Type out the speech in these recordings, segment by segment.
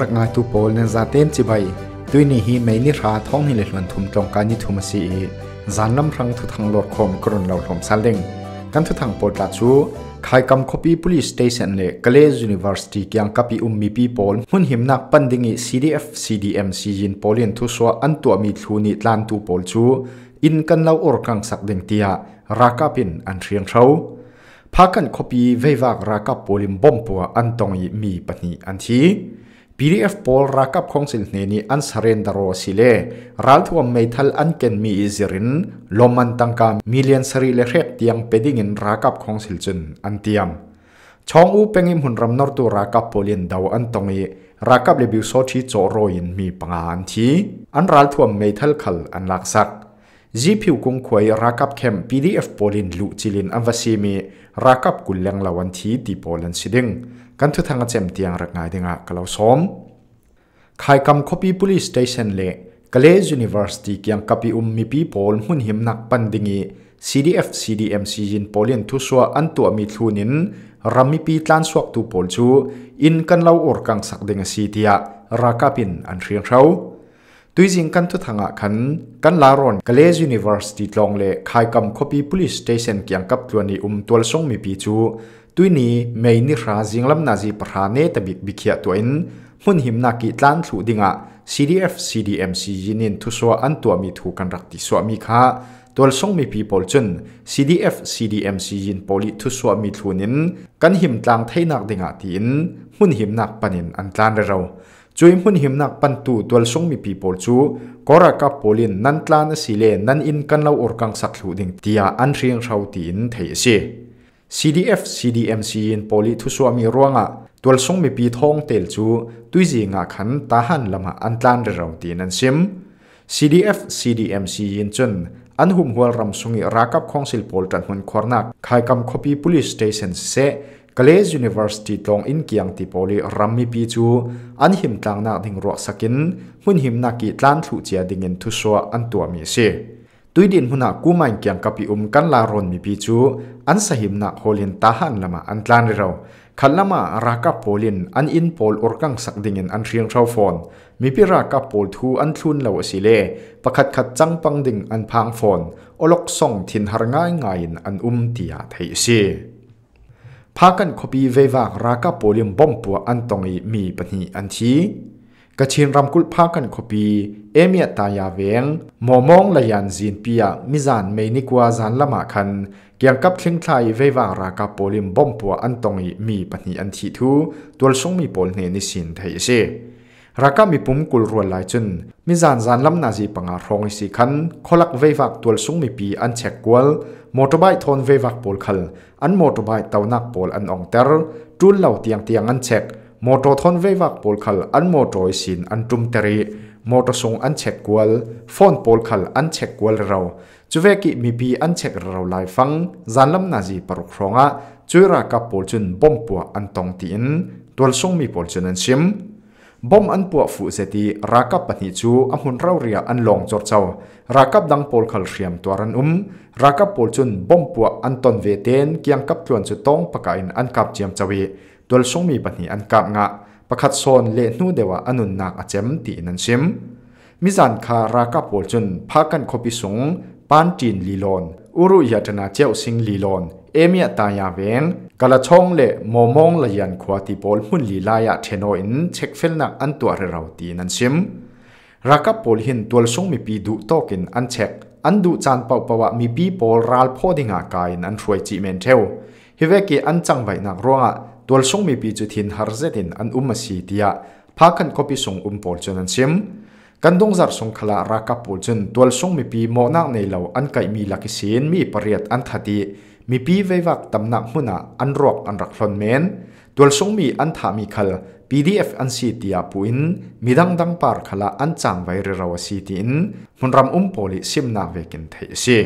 รักนายตูโอลเนนซาเต็มจิบด้วยนี่ฮีไม่นิราท้องนี่เลยหลวนทุมตรงการนิทุมสีสารน้ำรังทุทังหลอดคมกรุนเหล่าถมสันเล่งกันทุทังโปดลาชูขายกำคบี police station เลกเลส university กียงกับปีอุมมีปีโอลหุ่นหิมนักปันดิงีซีดีเอฟซีดีีเอ็มซจินโอลินทุสวอันตัวมีทุนิลานตูโอลชูอินกันเล่าอรกังสักเดงเตียราคาบปินอันเชียงเชาพากันคบีเววากราคาโปลิมบอมปัวอันตองมีปนีอันทีพี d f ปอลรักับขงสินเนี่อันสเรนดารอสิเลรัลทวมไม่ทัลอันเกนมีอิรินลมันตังกามมิเลียนสรีเลเรตียงเปดิงินรักับขงสิลจุนอันเทียมช่องอูเปงิมหุนรำนอร์ตูรักับโปเลียนดาวอันตงีรักับเลบิวโซชิ่โจโรยินมีปังอันทีอันรัลทวมไม่ทัลขลอันลักซัก zipiu kung khuai rakap khem pdf polin lu chilin awasimi rakap kulleng lawan thi ti polan siding kan thu thanga chem tiang rak ngai dinga kalau som khai kam khopi police station le college university kyang kapi um mi pi pol hun him nak pandingi cdf cdmc jin polin thu swa an tu mi thlunin rami pi tlan suak tu pol chu in kan lo or kang sak dinga si tia rakapin an riang rau ตุยจิงกันทุกทางกันกันลารอนกเลสยูนิเวอร์ซิตี้ลองเล่ขายกำคบีพลิสสเตชันเกียงกับตัวนี้อุ้มตัวลส่งมีปีจูตุยนี้ไม่นิราจิงลำนาจีประานเนตบิบิเคียตัวอินมุ่นหิมนักกีตลันถูดิงะ CDF CDMC ยินินทุสวอันตัวมีถูกันรักติสวมีค่าตัวส่งมีปีพอลจุน CDF CDMC ยินปพลิทุสวมีถูนินกันหิมตลางไทยนักดิงะตินมุ่นหิมนักปนินอันตลานเรา chui mun himnak pantu tual song mi people chu kora ka polin nan tlan sile nan in kan lo or kang sak thu ding tia an riang rau tin thei si CDF CDMC in poli thu su ami ruanga tual song mi pi thong tel chu tuizi nga khan ta han lama an tlan re rau tin an sim CDF CDMC in chun an hum hual ram sungi rakap khongsil pol tan hun khornak khai kam khopi police station se กลจ์ยูนิเวอร์ซิตี้ตรงอินกียงติโพลีรัมมีปีจูอันหิมตังนักดิ้งรัวสักินมุนหิมนักกีตันทุเจดิ้งินทุสวอันตัวมีเสียตุยดินหุนักกูมันกียงกับอุมกันลารอนมีปีจูอันสหิมนักโฮลินตาหันละมาอันตันเราขณนละมารักาโพลินอันอินโพลอร์กังสักดิ้งินอันเรียงเราฟอนมีพิรากาโพลทูอันทุนเลวสิเลประคัดขัดจังปังดิ้งอันพังฟอนอลกซองทินหารง่ายง่ายอันอุมตียาไทยเสียพากันคบีเววากรากาโพลิมบอมปัวอันตองอีมีปนีอันทีกชินรำกุลพากันคบีเอเมียตายาเวงมอมองลายันจีนปียมิจานเมนิกวาจานละมาคันเกี่ยงกับเชิงไทยเววากรากาโพลิมบอมปัวอันตองอีมีปนีอันทีทูตัวสงมีโพลเนนิสินไทยเซรักกามีปุ่มกุลรวนหลายจนมีจานจานลำนาจีปังอาทองสิคันคลักเววักตัวสูงมีปีอันเช็กกวลมอเตอร์ไบค์ทนเววักปอลคลอันมอเตอร์ไบค์เตานักปอลอันองเตอร์จูนเหล่าเตียงเตียงอันเช็กมอเตอร์ทนเววักปอลคลอันมอเตอร์สินอันจุมเตรีมอเตอร์สงอันเช็กกวลฟอนปอลคลอันเช็กกวลเราจูเวกิมีปีอันเช็กเราหลายฟังจานลำนาจีปรุครองะจุรักกับปอลจุนบ่มปัวอันตองตีนตัวสูงมีปอลจุนอันชิม bom an pu fu seti rakap pani chu amun rau ria an long chor chau rakap dang pol khal hriam tuaran um rakap pol chun bom pu an ton ve ten kiang kap tluan chu tong pakain an kap chiam chawi tol song mi pani an kap nga pakhat son le nu dewa anun nak achem ti nan sim mizan kha rakap pol chun phakan khopi sung pan tin lilon uru yatana cheu sing lilon emia ta ya ven กละชงเละโมมงลยันควาติบอลมุนลีลายะเทนอินเช็คเฟลนักอันตัวเราตีนันชิมรักบอลหินตัวชงมีปีดุโตกินอันเช็คอันดูจานเป่าปวะมีปีบอลรัลพอดิงากายนันรวยจีเมนเทวฮิเวกีอันจังไวนักรัวตัวชงมีปีจุทินฮาร์เซตินอันอุมาสีเดียพากันก็ปีส่งอุมบอลจนันชิมกันดงจาดส่งขลารักบอลจนตัวชงมีปีโมนักในเหล่าอันไกมีลักษินมีปริยัตอันทัดีมีปีไววักตำหนักมุนาอันรกอันรักหลนเมนตัวสงมีอันถามีัล PDF อันสีตียปุินมีดังดังปาร์คลาอันจางไวรราวสีตินมุนรำอุ้มโพลิซิมนาเวกินเทสี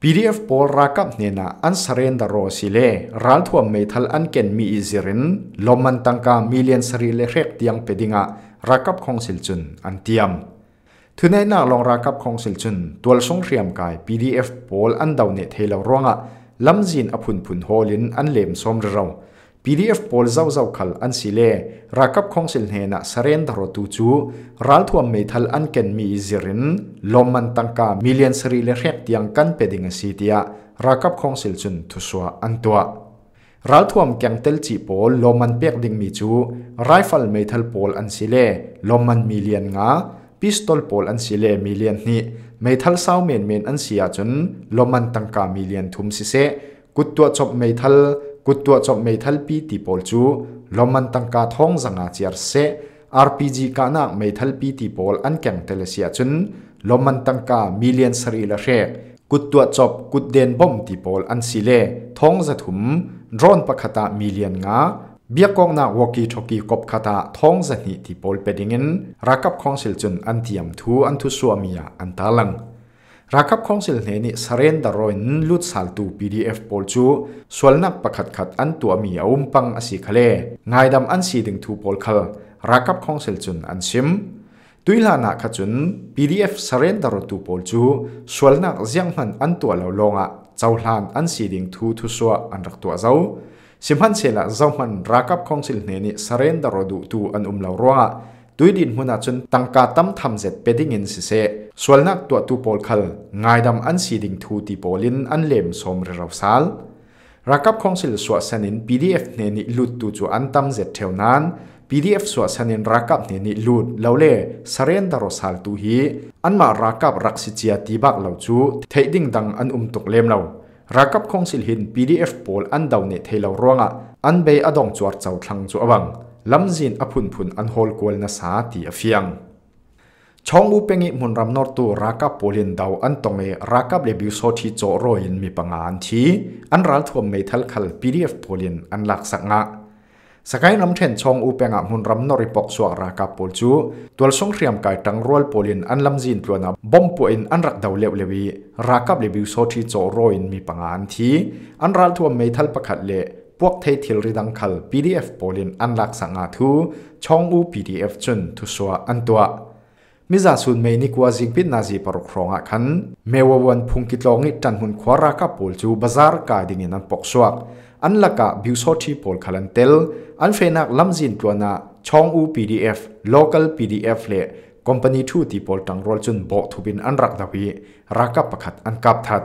PDF ปอลรักับเนนาอันสเรนดารอสิเลรัลทวมเมทัลอันเกนมีอิซิรินลมมันตังกามิเลียนสรีเลเรกเตียงเปดิงะรักับของสิลจุนอันเตียมทุนในนักลงรักกับของสิลชุน ตัวสงเรียมกาย PDF โพลอันดาวเนทเฮลร่วงะลำจีนอพุนพุนโฮลิน อันเลมสมเรา PDF โพลเจ้าเจ้าขลอันสิเลรักกับของสิลเฮนะสเรนดรตูจูรัลทวมเมทัลอันเกนมีอิจิริน ลมมันตังกามิเลียนสริเลเรตยังกันเปดิงสีเตียรักกับของสิลชุนทุสวาอันตัวรัลทวมแกงเตลจีโพลลมมันเปียกดิงมีจู ไรฟัลเมทัลโพลอันสิเลลมมันมิเลียนงาปิสตอลปอลอันสิเลมิเลียนนี่ไม่ทัลเศราเมนเมนอันเสียจนลมันตังกามิเลียนทุมสิเซกุดตัวจบไม่ทัลกุดตัวจบไม่ทัลปีติปอลจูลมันตังกาท้องสังอาเจียร์เซอาร์พีจีกานักไม่ทัลปีติปอลอันแข่งเทเลเซียจนลมันตังกามิเลียนสรีละเชกุดตัวจบกุดเดนบอมติปอลอันสิเลท้องสะทุมร้อนปะคตามิเลียนงา biakong na woki thoki kop khata thong za ni ti pol pedingin rakap council chun antiam thu anthu suamia antalang rakap council ne ni surrender roin lut sal tu pdf pol chu swalna pakhat khat an tu ami aum pang asi khale ngaidam an si ding thu pol khal rakap council chun an sim tuila na kha chun pdf surrender ro tu pol chu swalna jiang han an tu lo longa chauhlan an si ding thu thu suwa an rak tu azau สิมันเซลจอมันรักับคงสิลเนนิสเรนดารดูตูอันอุมลาวัวตุยดินหุนัจุนตังกาตั้มทำเสร็จเปดิเงินสิเซส่วนนักตัวตูโปลคัลไงดำอันสีดิงทูตีโปลินอันเลมสมเรราวซาลรักับคงสิลสวัสนินพีดีเอฟเนนิลุดตูจูอันทัมเร็จเท่านั้นพีดีเอฟสวัสนินรักับเนนิลุดเลาเล่สเรนดารซาลตูฮีอันมารักับรักสิจิอาติบักเลาจูเทดิงดังอันอุมตกเลมเลารักกับคงสิลหิน PDF ปอลอันดาวเนทให้เราร่วงอะอันเบย์อดองจวัดเจ้าทังจวบังลำจีนอพุนพุนอันฮอลกวลนสาตีอฟียงช่องอุเปงิมุนรำนอร์ตูรักกับโพลินดาวอันตงเอรักกับเลบิวโซที่จโรยินมีปังอานที อันรัลทวมไมทัลคัล PDF ปอลินอันหลักสักงะสกายน้ำเทนชงอุเปงอ่หุ่นรำนริปกสวรากาปูจูตัวสงเรียมกายตังรัวลปลินอันลำจินตวนับบอมปูอินอันรักดาวเลวเลวีรากับเลวิวโซทีโจโรอินมีปังอันทีอันรัลทัวเมทัลประคัดเละพวกเททิลริดังคัล PDF ปูลินอันลักสังอาทูชงอู PDF จนทุสวอันตัวมิจาสุนเมนิกวาจิงพินนาจีปรุครองอคันเมววันพุงกิตลองิจันหุ่นควารากัปูจูบาซาร์กายดิเงนันปกสวกอันละกะบิวโซทีโพลขลันเตลอันเฟนักลำจินตัวนาช่องอู PDF local PDF เละคอมพานีทูที่โพลตังรอลจุนบอกทุบินอันรักดาวีรักกับประคัดอันกับทัด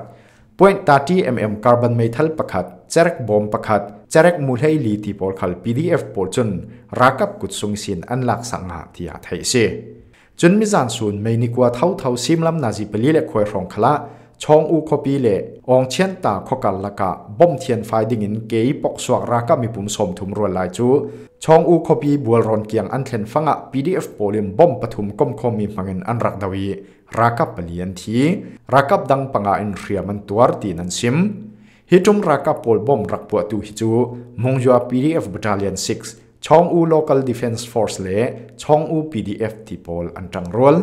point ตดที่ mm าร์บอนไมทัลประคัดเจรักบอมประคัดเจรักมูลให้ลีที่โพลขล PDF โพลจุนรักกับกุดสุงสินอันหลักสังหาที่อาไทยเซจนมิจานสูนไม่นิกว่าเท่าเท่าซิมลำนาจิเปลีเละควยรองคละชองอูคบีเลองเชียนตาขกัลละกะบ่มเทียนไฟดิงินเกยปกสวกรากะมีปุ่มสมถุมรวนลายจูชองอูคบีบัวรอนเกียงอันเทนฟังะ PDF โปลิมบ่มปฐุมก้มคมมีมังเงินอันรักดวี รากับเปลี่ยนทีรากับดังปังอินเรียมันตัวตีนันซิมฮิตุมรากับปอลบ่มรักปวดตูฮิจูมงยัว PDF Battalion 6ชองอู Local Defense Force เลชองอู PDF ที่ปอลอันจังรวล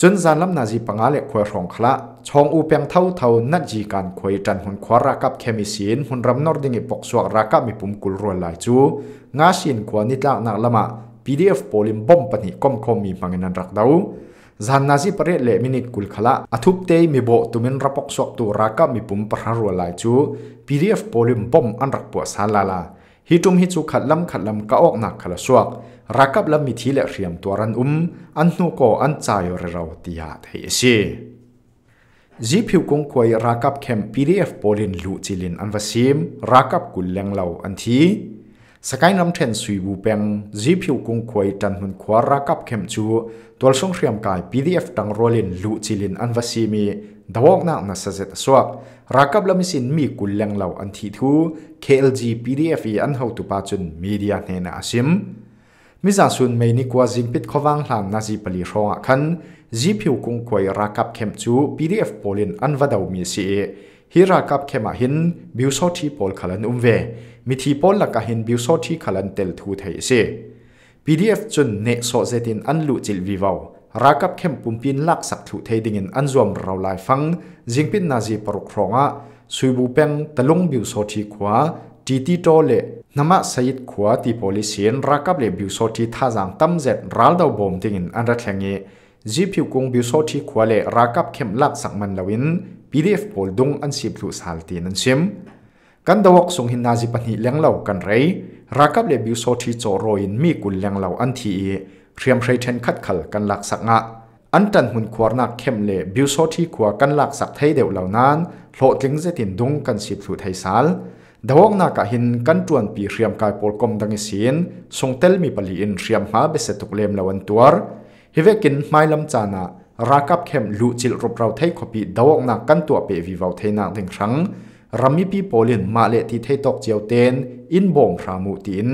จนจานลำนาจีปังอาเล็กควยรองคละชองอูเปียงเท่าเท่านัดจีการควยจันหุนควารากับเคมีสินหุนรำนอร์ดิงิปกสวกรากับมีปุ่มกุลรวยหลายจูงาสินควานิตละกนักละมา PDF โพลิมบอมปนิคอมคอมมีมังเงินรักดาวจานนาจีเปรเลมินิกุลคละอทุบเตยมีโบตุมินรับปกสวกตัวรากับมีปุ่มปรารวยหลายจู PDF โพลิมบอมอันรักปวดสาลาลาฮิตุมฮิตุขัดลำขัดลำก็ออกหนักขลสวกรักับละมิทีเลเรียมตัวรันอุมอันโนุโกอันใจเรเราตียาเทสีจีพิวกงควยรักับเข้มพีดีเอฟโพลินลุจิลินอันวซิมรักับกุลเลงเหลาอันทีสกายน้ำเทนสุยบูเปงจีพิวกงควยจันหุนควารักับเข้มจูตัวส่งเรียมกายพีดีเอฟตังโรลินลุจิลินอันวซิมีดาวกนักนัสเซตสวกรักับละมิสินมีกุลเลงเหลาอันทีทู KLG PDF อันเฮาตุปาจุนมีเดียเนนาซิมมิจาสุนไม่นิกว่าจิงปิดขวางหลังนาจีปลีรองคันจีผิวกุ้งควยรักับเข็มจูปีดีเอฟโพลินอันวัดเอามีเสียฮิรักับเข้มหินบิวโซที่โพลขลันอุ้มเวมิทีโพลลักหินบิวโซที่ขลันเตลทูเทยเสีปีดีเอฟจุนเนโซเซตินอันลุจิลวิวาวรักับเข็มปุ่มปินลักสักทุเทยดิเงินอันรวมเราลายฟังจิงปินนาจีปรุครองอะสุยบูเป็งตะลงบิวโซที่ขวาจีตีโตเลน้ำมาสยิดขวาที่ิเซียนรักับเลบิวโซที่ท่าจังตั้มเจ็ดรัลดาวบอมติ่งอันรัดแห่งี้จีพิวกงบิวโซที่ขวาเลรักับเข้มลักสักมันลวิน PDF พอลดงอันสิบลุสัลตีนันซิมกันดาวกส่งหินนาจิปันหิเลียงเหล่ากันไรรักับเลบิวโซที่โจโรยินมีกุลเลียงเหล่าอันทีเรียมเรเทนคัดขัลกันลักสักงะอันตันหุ่นขวานักเข้มเล่บิวโซที่ขวากันลักสักไทยเดียวเหล่านั้น โลดลิงเจตินดงกันสิบลุไทยสาล dawang na ka hin kan tuan pi hriam kai pol kom dangi sin songtel mi pali in hriam ha bese tuk lem lawan tuar hivekin mailam chana rakap khem lu chil rop rau thei khopi dawang na kan tua pe vi vau thei na ding rang rami pi polin ma le ti thei tok chiao ten in bom ramu tin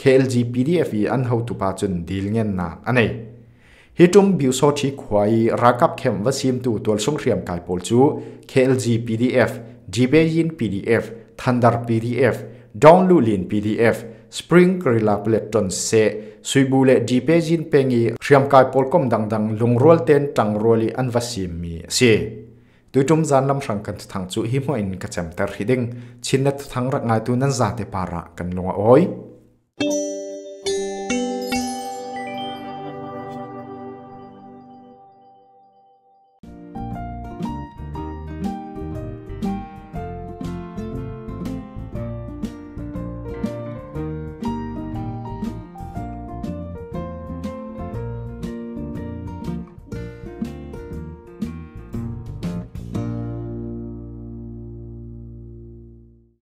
KLG PDF i an ho tu pa chun dil ngen na anei hi tum biu so thi khwai rakap khem wasim tu tol song hriam kai pol chu KLG PDF dibeyin PDF Thunder PDF download lin PDF spring krila pleton se suibule dipe jin pengi hriam kai polkom dangdang lungrol ten tangroli anvasim mi se tuitum zan lam hrang kan thang chu hi mo in ka cham tar hiding chinna thang rak ngai tu nan za te para kan lunga oi